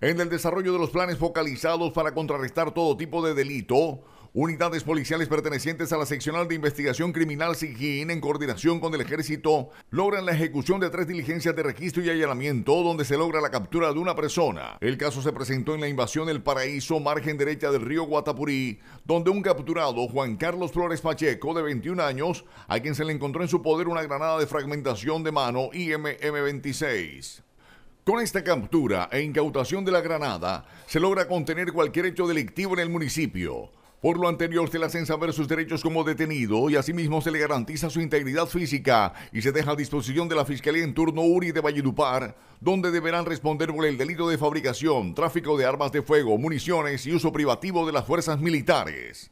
En el desarrollo de los planes focalizados para contrarrestar todo tipo de delito, unidades policiales pertenecientes a la seccional de investigación criminal SIGIN, en coordinación con el ejército, logran la ejecución de tres diligencias de registro y allanamiento, donde se logra la captura de una persona. El caso se presentó en la invasión del Paraíso, margen derecha del río Guatapurí, donde un capturado, Juan Carlos Flores Pacheco, de 21 años, a quien se le encontró en su poder una granada de fragmentación de mano IMM-26. Con esta captura e incautación de la granada, se logra contener cualquier hecho delictivo en el municipio. Por lo anterior, se le hacen saber sus derechos como detenido y asimismo se le garantiza su integridad física y se deja a disposición de la Fiscalía en turno URI de Valledupar, donde deberán responder por el delito de fabricación, tráfico de armas de fuego, municiones y uso privativo de las fuerzas militares.